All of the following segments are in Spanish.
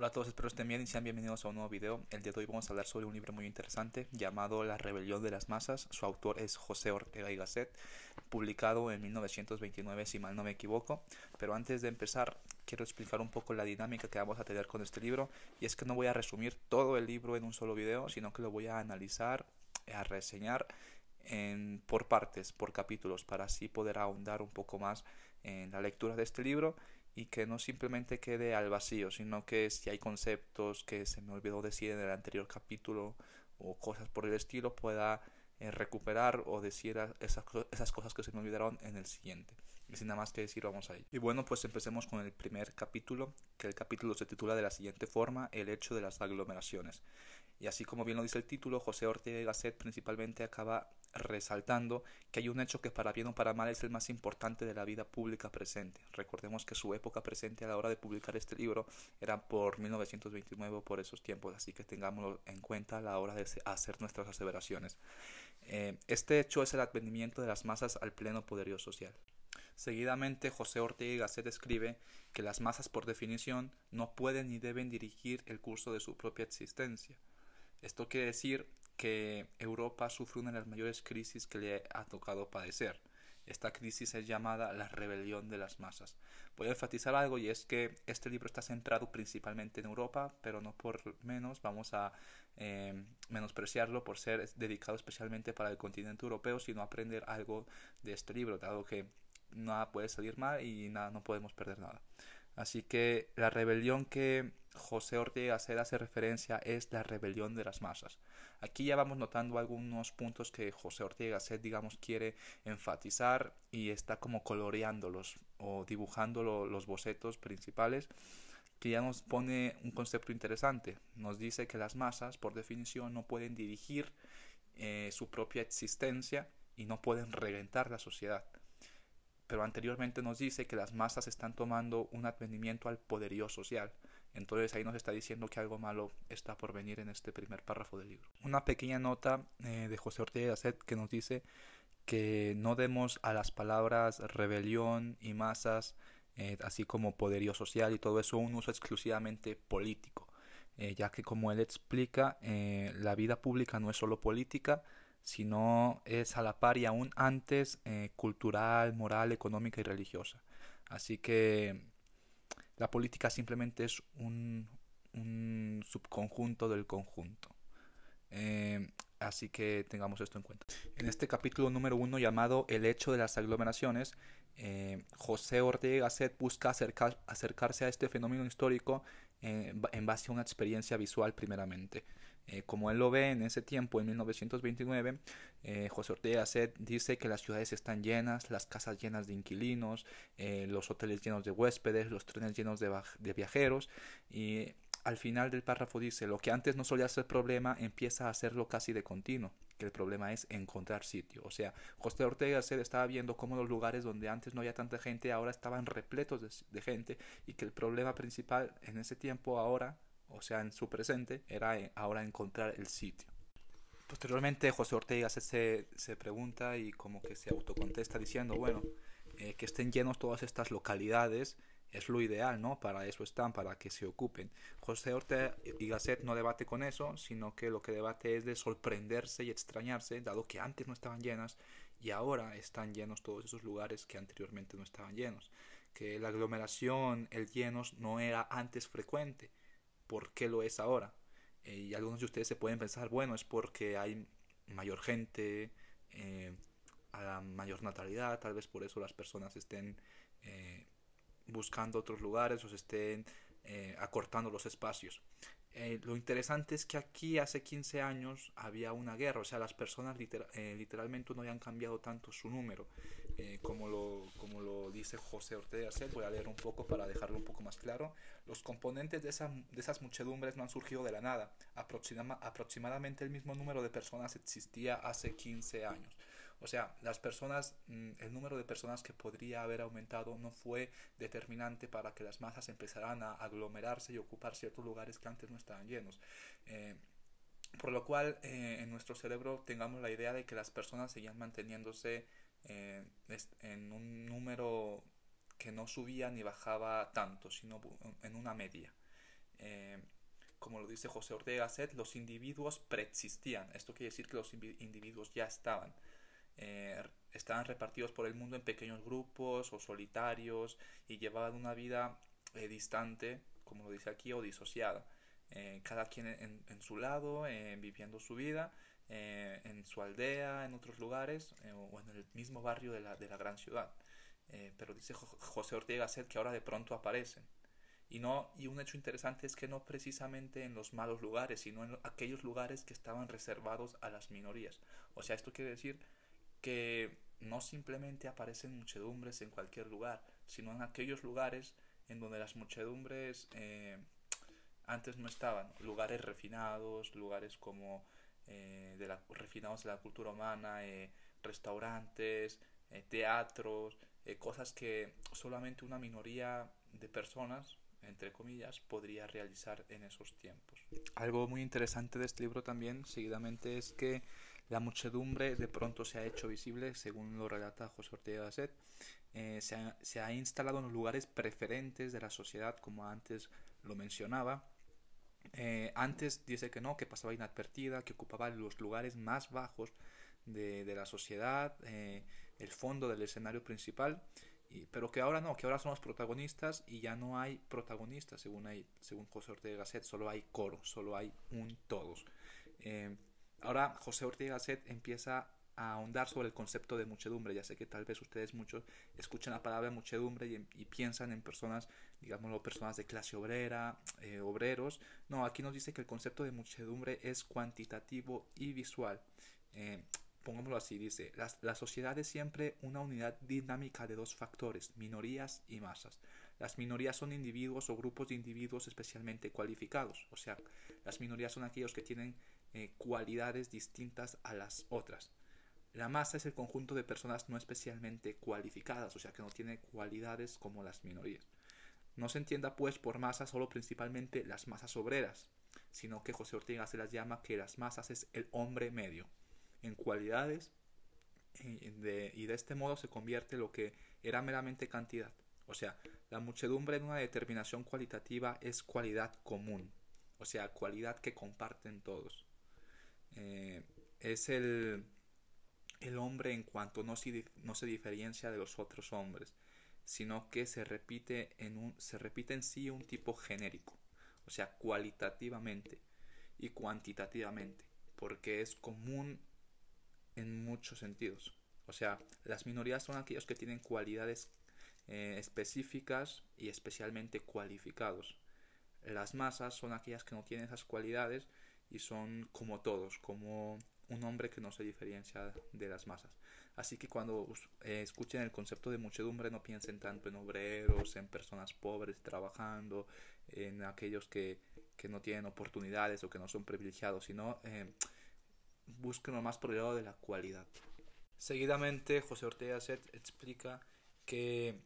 Hola a todos, espero estén bien y sean bienvenidos a un nuevo video. El día de hoy vamos a hablar sobre un libro muy interesante llamado La rebelión de las masas. Su autor es José Ortega y Gasset, publicado en 1929 si mal no me equivoco. Pero antes de empezar, quiero explicar un poco la dinámica que vamos a tener con este libro y es que no voy a resumir todo el libro en un solo video, sino que lo voy a analizar, eh, a reseñar en, por partes, por capítulos, para así poder ahondar un poco más en la lectura de este libro y que no simplemente quede al vacío, sino que si hay conceptos que se me olvidó decir en el anterior capítulo o cosas por el estilo, pueda eh, recuperar o decir esas, esas cosas que se me olvidaron en el siguiente. Y sin nada más que decir, vamos a Y bueno, pues empecemos con el primer capítulo, que el capítulo se titula de la siguiente forma, el hecho de las aglomeraciones. Y así como bien lo dice el título, José Ortega y Gasset principalmente acaba resaltando que hay un hecho que para bien o para mal es el más importante de la vida pública presente. Recordemos que su época presente a la hora de publicar este libro era por 1929 por esos tiempos, así que tengámoslo en cuenta a la hora de hacer nuestras aseveraciones. Eh, este hecho es el advenimiento de las masas al pleno poderío social. Seguidamente, José Ortega y Gasset que las masas por definición no pueden ni deben dirigir el curso de su propia existencia. Esto quiere decir que Europa sufre una de las mayores crisis que le ha tocado padecer. Esta crisis es llamada la rebelión de las masas. Voy a enfatizar algo y es que este libro está centrado principalmente en Europa, pero no por menos vamos a eh, menospreciarlo por ser dedicado especialmente para el continente europeo, sino aprender algo de este libro, dado que nada puede salir mal y nada, no podemos perder nada. Así que la rebelión que José Ortega Sed hace referencia es la rebelión de las masas. Aquí ya vamos notando algunos puntos que José Ortega Sed, digamos, quiere enfatizar y está como coloreándolos o dibujando los bocetos principales que ya nos pone un concepto interesante. Nos dice que las masas, por definición, no pueden dirigir eh, su propia existencia y no pueden reventar la sociedad pero anteriormente nos dice que las masas están tomando un advenimiento al poderío social. Entonces ahí nos está diciendo que algo malo está por venir en este primer párrafo del libro. Una pequeña nota eh, de José Ortega y Gasset que nos dice que no demos a las palabras rebelión y masas, eh, así como poderío social y todo eso, un uso exclusivamente político, eh, ya que como él explica, la vida pública no es solo política, sino es a la par y aún antes cultural, moral, económica y religiosa. Así que la política simplemente es un, subconjunto del conjunto. Eh, así que tengamos esto en cuenta. En este capítulo número uno llamado El hecho de las aglomeraciones, eh, José Ortega Gasset busca acercarse a este fenómeno histórico eh, en base a una experiencia visual primeramente. Eh, como él lo ve en ese tiempo, en 1929, eh, José Ortega Gasset dice que las ciudades están llenas, las casas llenas de inquilinos, eh, los hoteles llenos de huéspedes, los trenes llenos de, viajeros y al final del párrafo dice, lo que antes no solía ser problema empieza a hacerlo casi de continuo, que el problema es encontrar sitio. O sea, José Ortega se estaba viendo cómo los lugares donde antes no había tanta gente ahora estaban repletos de gente y que el problema principal en ese tiempo ahora o sea, en su presente, era eh, ahora encontrar el sitio. Posteriormente, José Ortega se, se pregunta y como que se autocontesta diciendo, bueno, eh, que estén llenos todas estas localidades es lo ideal, ¿no? Para eso están, para que se ocupen. José Ortega y Gasset no debate con eso, sino que lo que debate es de sorprenderse y extrañarse, dado que antes no estaban llenas y ahora están llenos todos esos lugares que anteriormente no estaban llenos. Que la aglomeración, el llenos, no era antes frecuente, por qué lo es ahora. Eh, y algunos de ustedes se pueden pensar, bueno, es porque hay mayor gente, eh, a mayor natalidad, tal vez por eso las personas estén eh, buscando otros lugares o se estén acortando los espacios. lo interesante es que aquí hace 15 años había una guerra, o sea, las personas literalmente no habían cambiado tanto su número. Eh, como, lo, como lo dice José Ortega voy a leer un poco para dejarlo un poco más claro, los componentes de, esas muchedumbres no han surgido de la nada, aproximadamente el mismo número de personas existía hace 15 años. O sea, las personas, mm, el número de personas que podría haber aumentado no fue determinante para que las masas empezaran a aglomerarse y ocupar ciertos lugares que antes no estaban llenos. Eh, por lo cual, eh, en nuestro cerebro tengamos la idea de que las personas seguían manteniéndose eh, en un número que no subía ni bajaba tanto, sino en una media. Eh, como lo dice José Ortega los individuos preexistían. Esto quiere decir que los individuos ya estaban. Eh, estaban repartidos por el mundo en pequeños grupos o solitarios y llevaban una vida distante, como lo dice aquí, o disociada. cada quien en su lado, viviendo su vida eh, en su aldea, en otros lugares eh, o en el mismo barrio de la, gran ciudad. Eh, pero dice José Ortega Gasset que ahora de pronto aparecen. Y, no, y un hecho interesante es que no precisamente en los malos lugares, sino en aquellos lugares que estaban reservados a las minorías. O sea, esto quiere decir que no simplemente aparecen muchedumbres en cualquier lugar, sino en aquellos lugares en donde las muchedumbres antes no estaban. Lugares refinados, lugares como eh, de la, refinados de la cultura humana, eh, restaurantes, eh, teatros, cosas que solamente una minoría de personas, entre comillas, podría realizar en esos tiempos. Algo muy interesante de este libro también, seguidamente, es que la muchedumbre de pronto se ha hecho visible, según lo relata José Ortega Gasset, se, se ha instalado en los lugares preferentes de la sociedad, como antes lo mencionaba, eh, antes dice que no, que pasaba inadvertida, que ocupaba los lugares más bajos de, la sociedad, eh, el fondo del escenario principal, pero que ahora no, que ahora son los protagonistas y ya no hay protagonistas, según, según José Ortega Gasset, solo hay coro, solo hay un todos. Eh, ahora José Ortega Gasset empieza a ahondar sobre el concepto de muchedumbre. Ya sé que tal vez ustedes muchos escuchan la palabra muchedumbre y, piensan en personas, digámoslo, personas de clase obrera, eh, obreros. No, aquí nos dice que el concepto de muchedumbre es cuantitativo y visual. Eh, pongámoslo así, dice, la, la sociedad es siempre una unidad dinámica de dos factores, minorías y masas. Las minorías son individuos o grupos de individuos especialmente cualificados, o sea, las minorías son aquellos que tienen eh, cualidades distintas a las otras. La masa es el conjunto de personas no especialmente cualificadas, o sea que no tiene cualidades como las minorías. No se entienda pues por masa solo principalmente las masas obreras, sino que José Ortega se las llama que las masas es el hombre medio. En cualidades eh, y de, este modo se convierte lo que era meramente cantidad. O sea, la muchedumbre en una determinación cualitativa es cualidad común, o sea, cualidad que comparten todos. Eh, es el el hombre en cuanto no se, no se diferencia de los otros hombres, sino que se repite, en un, se repite en sí un tipo genérico, o sea, cualitativamente y cuantitativamente, porque es común en muchos sentidos. O sea, las minorías son aquellos que tienen cualidades eh, específicas y especialmente cualificados. Las masas son aquellas que no tienen esas cualidades y son como todos, como un hombre que no se diferencia de las masas. Así que cuando eh, escuchen el concepto de muchedumbre no piensen tanto en obreros, en personas pobres trabajando, en aquellos que, no tienen oportunidades o que no son privilegiados, sino eh, busquen más por el lado de la cualidad. Seguidamente José Ortega Set explica que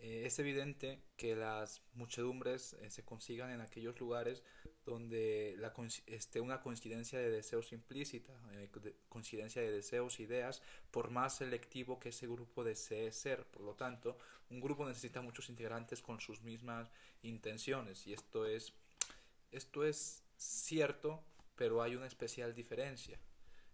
eh, es evidente que las muchedumbres eh, se consigan en aquellos lugares donde la, esté una coincidencia de deseos implícita, eh, coincidencia de deseos, ideas, por más selectivo que ese grupo desee ser. Por lo tanto, un grupo necesita muchos integrantes con sus mismas intenciones y esto es, esto es cierto, pero hay una especial diferencia,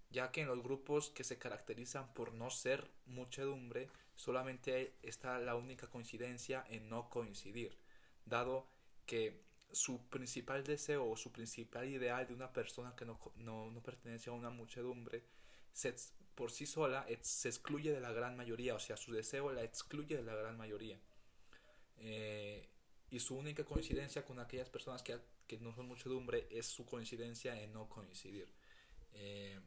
ya que en los grupos que se caracterizan por no ser muchedumbre, solamente está la única coincidencia en no coincidir, dado que su principal deseo o su principal ideal de una persona que no, pertenece a una muchedumbre por sí sola se excluye de la gran mayoría, o sea, su deseo la excluye de la gran mayoría. Eh, y su única coincidencia con aquellas personas que, no son muchedumbre es su coincidencia en no coincidir. Eh,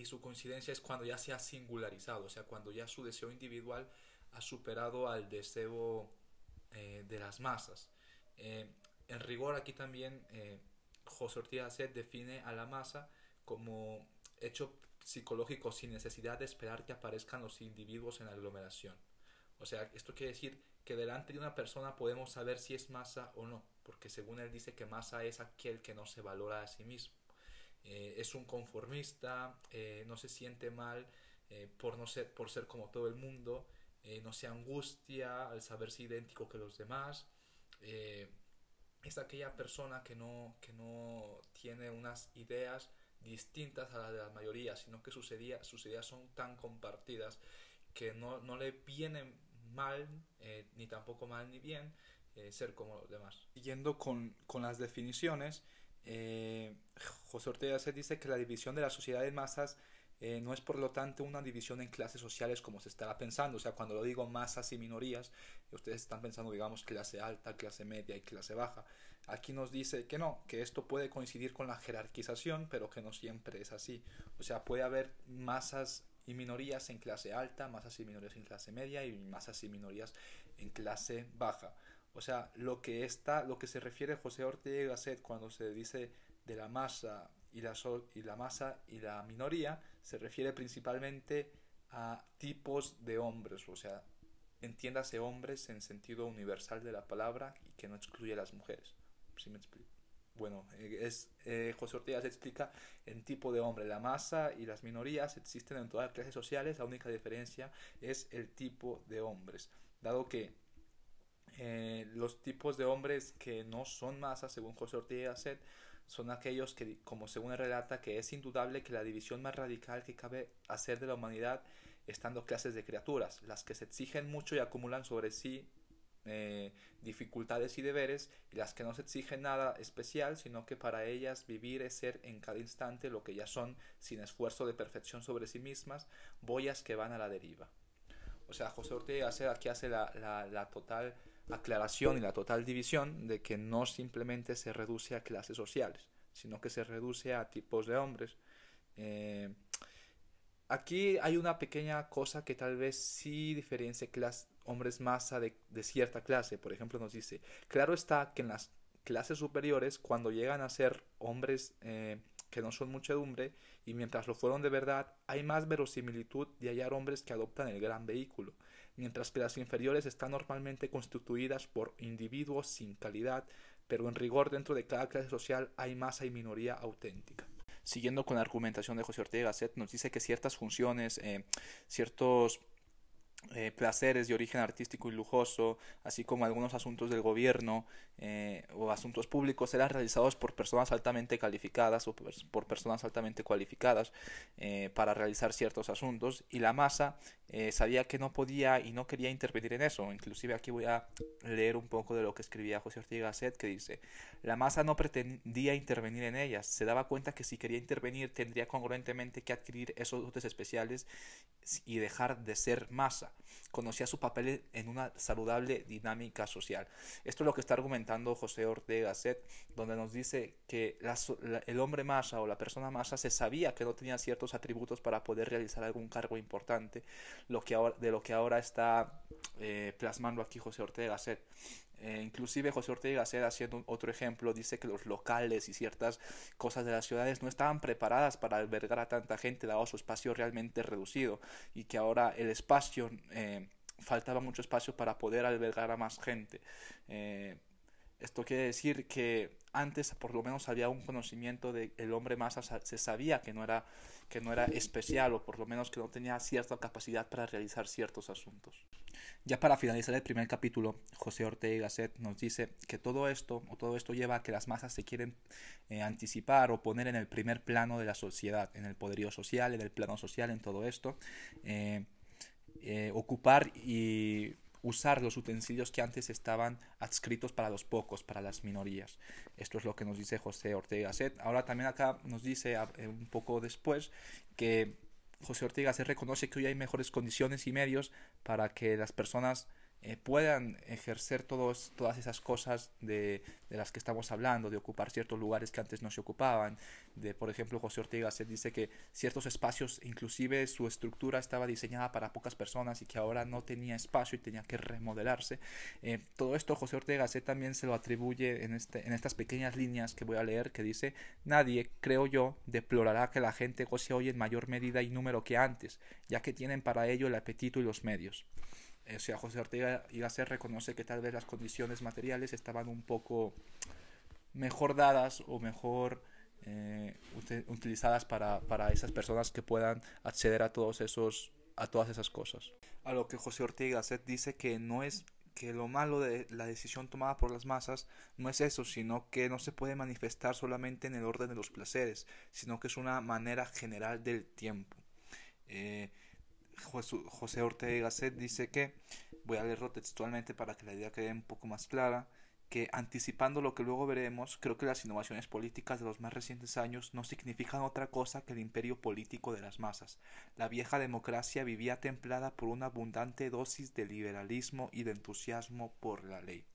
y su coincidencia es cuando ya se ha singularizado, o sea, cuando ya su deseo individual ha superado al deseo eh, de las masas. Eh, en rigor aquí también eh, José Ortiz Gasset define a la masa como hecho psicológico sin necesidad de esperar que aparezcan los individuos en la aglomeración. O sea, esto quiere decir que delante de una persona podemos saber si es masa o no, porque según él dice que masa es aquel que no se valora a sí mismo. Eh, es un conformista, eh, no se siente mal eh, por, no ser, por ser como todo el mundo, no se angustia al saberse idéntico que los demás. es aquella persona que no, tiene unas ideas distintas a las de la mayoría, sino que sus ideas, sus ideas son tan compartidas que no, le viene mal, ni tampoco mal ni bien, ser como los demás. Siguiendo con las definiciones, eh, José Ortega se dice que la división de la sociedad en masas eh, no es por lo tanto una división en clases sociales como se estará pensando. O sea, cuando lo digo masas y minorías, ustedes están pensando, digamos, clase alta, clase media y clase baja. Aquí nos dice que no, que esto puede coincidir con la jerarquización, pero que no siempre es así. O sea, puede haber masas y minorías en clase alta, masas y minorías en clase media y masas y minorías en clase baja. O sea, lo que está, lo que se refiere José Ortega y Gasset cuando se dice de la masa y la, y la masa y la minoría, se refiere principalmente a tipos de hombres, o sea, entiéndase hombres en sentido universal de la palabra y que no excluye a las mujeres. Bueno, eh, es, eh, José Ortega se explica en tipo de hombre. La masa y las minorías existen en todas las clases sociales, la única diferencia es el tipo de hombres. Dado que eh, los tipos de hombres que no son masas, según José Ortiz y Gasset, son aquellos que, como según él relata, que es indudable que la división más radical que cabe hacer de la humanidad estando clases de criaturas, las que se exigen mucho y acumulan sobre sí eh, dificultades y deberes, y las que no se exigen nada especial, sino que para ellas vivir es ser en cada instante lo que ya son, sin esfuerzo de perfección sobre sí mismas, boyas que van a la deriva. O sea, José Ortega Gasset aquí hace la total aclaración y la total división de que no simplemente se reduce a clases sociales, sino que se reduce a tipos de hombres. Eh, aquí hay una pequeña cosa que tal vez sí diferencia hombres masa de, cierta clase. Por ejemplo, nos dice, claro está que en las clases superiores, cuando llegan a ser hombres eh, que no son muchedumbre, y mientras lo fueron de verdad, hay más verosimilitud de hallar hombres que adoptan el gran vehículo, mientras que las inferiores están normalmente constituidas por individuos sin calidad, pero en rigor dentro de cada clase social hay masa y minoría auténtica siguiendo con la argumentación de José Ortega Gasset, nos dice que ciertas funciones, eh, ciertos eh, placeres de origen artístico y lujoso, así como algunos asuntos del gobierno eh, o asuntos públicos, eran realizados por personas altamente calificadas o por personas altamente cualificadas eh, para realizar ciertos asuntos y la masa eh, sabía que no podía y no quería intervenir en eso. Inclusive aquí voy a leer un poco de lo que escribía José Ortega Gasset que dice, la masa no pretendía intervenir en ellas, se daba cuenta que si quería intervenir tendría congruentemente que adquirir esos dotes especiales y dejar de ser masa. Conocía su papel en una saludable dinámica social. Esto es lo que está argumentando José Ortega Gasset, donde nos dice que el hombre masa o la persona masa se sabía que no tenía ciertos atributos para poder realizar algún cargo importante, lo que ahora, de lo que ahora está eh, plasmando aquí José Ortega Gasset. Eh, inclusive José Ortega Gasset, haciendo otro ejemplo, dice que los locales y ciertas cosas de las ciudades no estaban preparadas para albergar a tanta gente, dado su espacio realmente reducido, y que ahora el espacio, eh, faltaba mucho espacio para poder albergar a más gente. Esto quiere decir que antes por lo menos había un conocimiento de el hombre más se sabía que no era que no era especial o por lo menos que no tenía cierta capacidad para realizar ciertos asuntos. Ya para finalizar el primer capítulo, José Ortega y Gasset nos dice que todo esto o todo esto lleva a que las masas se quieren eh, anticipar o poner en el primer plano de la sociedad, en el poderío social, en el plano social, en todo esto, eh, eh, ocupar y usar los utensilios que antes estaban adscritos para los pocos, para las minorías. Esto es lo que nos dice José Ortega Set. Ahora también acá nos dice eh, un poco después que José Ortega se reconoce que hoy hay mejores condiciones y medios para que las personas eh, puedan ejercer todas esas cosas de, las que estamos hablando, de ocupar ciertos lugares que antes no se ocupaban, de por ejemplo José Ortega se dice que ciertos espacios, inclusive su estructura estaba diseñada para pocas personas y que ahora no tenía espacio y tenía que remodelarse. Eh, todo esto José Ortega se también se lo atribuye en, este, en estas pequeñas líneas que voy a leer que dice, nadie, creo yo, deplorará que la gente goce hoy en mayor medida y número que antes, ya que tienen para ello el apetito y los medios. Eh, o sea, José Ortega y Gasset reconoce que tal vez las condiciones materiales estaban un poco mejor dadas o mejor eh, utilizadas para, esas personas que puedan acceder a todos esos a todas esas cosas. A lo que José Ortega y Gasset dice que no es que lo malo de la decisión tomada por las masas no es eso, sino que no se puede manifestar solamente en el orden de los placeres, sino que es una manera general del tiempo. Eh, José Ortega y Gasset dice que, voy a leerlo textualmente para que la idea quede un poco más clara, que anticipando lo que luego veremos, creo que las innovaciones políticas de los más recientes años no significan otra cosa que el imperio político de las masas. La vieja democracia vivía templada por una abundante dosis de liberalismo y de entusiasmo por la ley.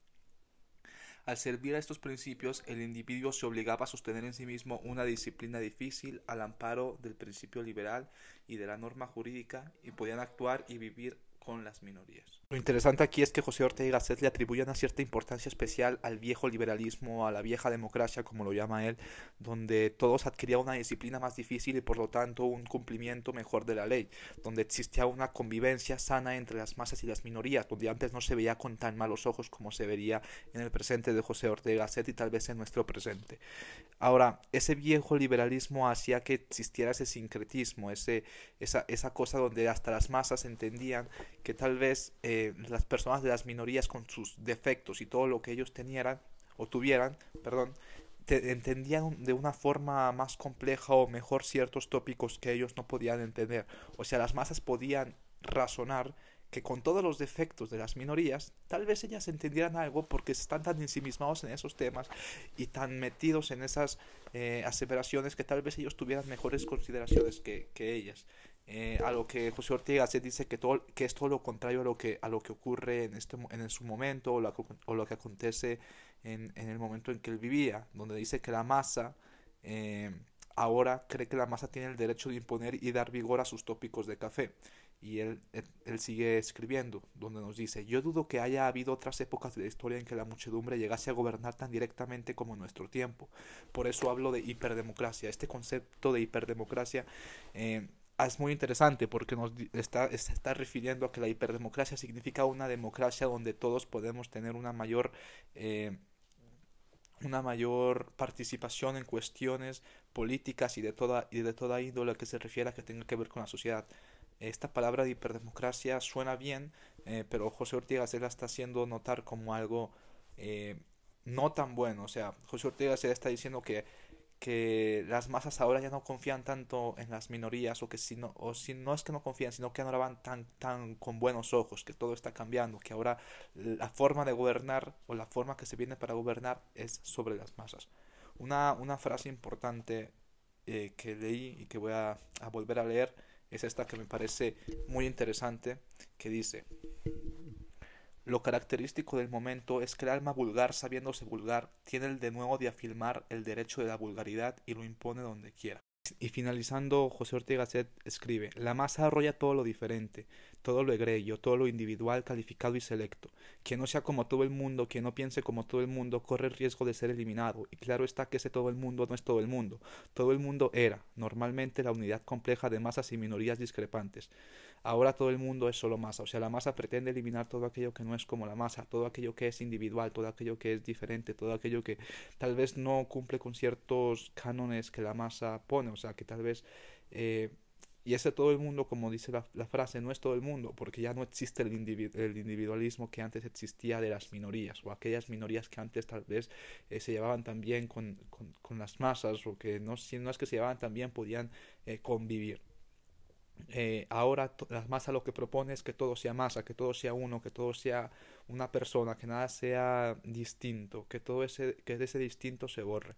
Al servir a estos principios, el individuo se obligaba a sostener en sí mismo una disciplina difícil al amparo del principio liberal y de la norma jurídica y podían actuar y vivir con las minorías. Lo interesante aquí es que José Ortega y Gasset le atribuye una cierta importancia especial al viejo liberalismo, a la vieja democracia, como lo llama él, donde todos adquirían una disciplina más difícil y por lo tanto un cumplimiento mejor de la ley, donde existía una convivencia sana entre las masas y las minorías, donde antes no se veía con tan malos ojos como se vería en el presente de José Ortega y Gasset y tal vez en nuestro presente. Ahora, ese viejo liberalismo hacía que existiera ese sincretismo, ese, esa, cosa donde hasta las masas entendían que tal vez... Eh, eh, las personas de las minorías con sus defectos y todo lo que ellos tenían o tuvieran, perdón, entendían de una forma más compleja o mejor ciertos tópicos que ellos no podían entender. O sea, las masas podían razonar que con todos los defectos de las minorías, tal vez ellas entendieran algo porque están tan ensimismados en esos temas y tan metidos en esas eh, aseveraciones que tal vez ellos tuvieran mejores consideraciones que ellas eh, a lo que José Ortega se dice que, todo, que es todo lo contrario a lo que, a lo que ocurre en, este, en su momento o lo, que acontece en, el momento en que él vivía, donde dice que la masa eh, ahora cree que la masa tiene el derecho de imponer y dar vigor a sus tópicos de café. Y él, él, sigue escribiendo, donde nos dice, yo dudo que haya habido otras épocas de la historia en que la muchedumbre llegase a gobernar tan directamente como en nuestro tiempo. Por eso hablo de hiperdemocracia. Este concepto de hiperdemocracia eh, Ah, es muy interesante porque nos está, está refiriendo a que la hiperdemocracia significa una democracia donde todos podemos tener una mayor, eh, una mayor participación en cuestiones políticas y de, toda, y de toda índole que se refiera a que tenga que ver con la sociedad. Esta palabra de hiperdemocracia suena bien, eh, pero José Ortega se la está haciendo notar como algo eh, no tan bueno. O sea, José Ortega se está diciendo que que las masas ahora ya no confían tanto en las minorías o que si no, o si no es que no confían, sino que ahora van tan, tan con buenos ojos, que todo está cambiando, que ahora la forma de gobernar o la forma que se viene para gobernar es sobre las masas. Una, una frase importante eh, que leí y que voy a volver a leer es esta que me parece muy interesante, que dice, lo característico del momento es que el alma vulgar, sabiéndose vulgar, tiene el de nuevo de afirmar el derecho de la vulgaridad y lo impone donde quiera. Y finalizando, José Ortega Gasset escribe: La masa arrolla todo lo diferente, todo lo egregio, todo lo individual, calificado y selecto. Quien no sea como todo el mundo, quien no piense como todo el mundo, corre el riesgo de ser eliminado. Y claro está que ese todo el mundo no es todo el mundo. Todo el mundo era, normalmente, la unidad compleja de masas y minorías discrepantes. Ahora todo el mundo es solo masa, o sea, la masa pretende eliminar todo aquello que no es como la masa, todo aquello que es individual, todo aquello que es diferente, todo aquello que tal vez no cumple con ciertos cánones que la masa pone, o sea, que tal vez... Eh, y ese todo el mundo, como dice la, frase, no es todo el mundo, porque ya no existe el, el, individualismo que antes existía de las minorías, o aquellas minorías que antes tal vez eh, se llevaban también con, las masas, o que no, si no es que se llevaban también podían eh, convivir. Eh, ahora la masa lo que propone es que todo sea masa, que todo sea uno, que todo sea una persona, que nada sea distinto, que todo ese, que de ese distinto se borre.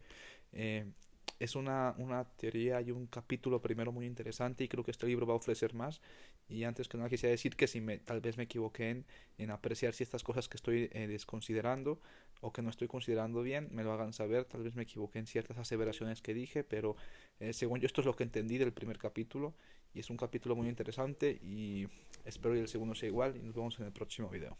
Eh, es una, una, teoría y un capítulo primero muy interesante y creo que este libro va a ofrecer más. Y antes que nada quisiera decir que si me, tal vez me equivoqué en, apreciar si estas cosas que estoy eh, desconsiderando o que no estoy considerando bien, me lo hagan saber. Tal vez me equivoqué en ciertas aseveraciones que dije, pero según yo esto es lo que entendí del primer capítulo y es un capítulo muy interesante y espero que el segundo sea igual y nos vemos en el próximo video.